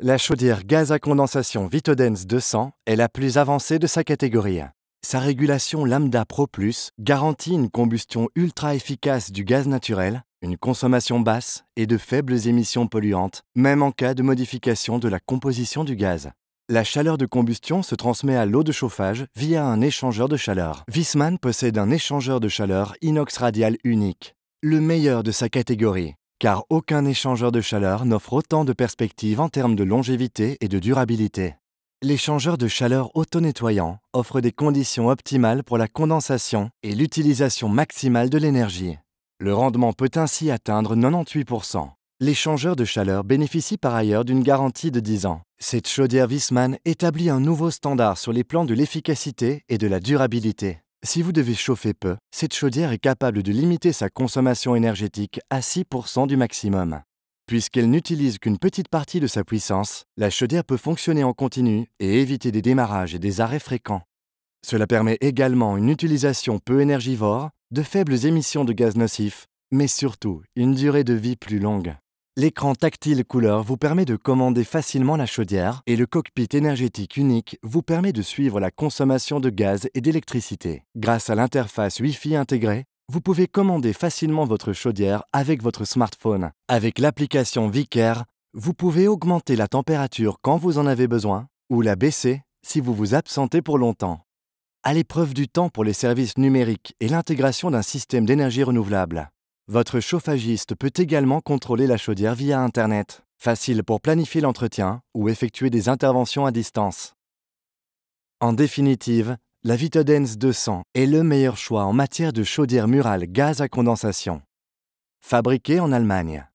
La chaudière gaz à condensation Vitodens 200 est la plus avancée de sa catégorie. Sa régulation Lambda Pro Plus garantit une combustion ultra efficace du gaz naturel, une consommation basse et de faibles émissions polluantes, même en cas de modification de la composition du gaz. La chaleur de combustion se transmet à l'eau de chauffage via un échangeur de chaleur. Wisman possède un échangeur de chaleur inox radial unique, le meilleur de sa catégorie car aucun échangeur de chaleur n'offre autant de perspectives en termes de longévité et de durabilité. L'échangeur de chaleur auto-nettoyant offre des conditions optimales pour la condensation et l'utilisation maximale de l'énergie. Le rendement peut ainsi atteindre 98%. L'échangeur de chaleur bénéficie par ailleurs d'une garantie de 10 ans. Cette chaudière Wiesmann établit un nouveau standard sur les plans de l'efficacité et de la durabilité. Si vous devez chauffer peu, cette chaudière est capable de limiter sa consommation énergétique à 6% du maximum. Puisqu'elle n'utilise qu'une petite partie de sa puissance, la chaudière peut fonctionner en continu et éviter des démarrages et des arrêts fréquents. Cela permet également une utilisation peu énergivore, de faibles émissions de gaz nocifs, mais surtout une durée de vie plus longue. L'écran tactile couleur vous permet de commander facilement la chaudière et le cockpit énergétique unique vous permet de suivre la consommation de gaz et d'électricité. Grâce à l'interface Wi-Fi intégrée, vous pouvez commander facilement votre chaudière avec votre smartphone. Avec l'application Vicare, vous pouvez augmenter la température quand vous en avez besoin ou la baisser si vous vous absentez pour longtemps. À l'épreuve du temps pour les services numériques et l'intégration d'un système d'énergie renouvelable, votre chauffagiste peut également contrôler la chaudière via Internet. Facile pour planifier l'entretien ou effectuer des interventions à distance. En définitive, la Vitodens 200 est le meilleur choix en matière de chaudière murale gaz à condensation. Fabriquée en Allemagne.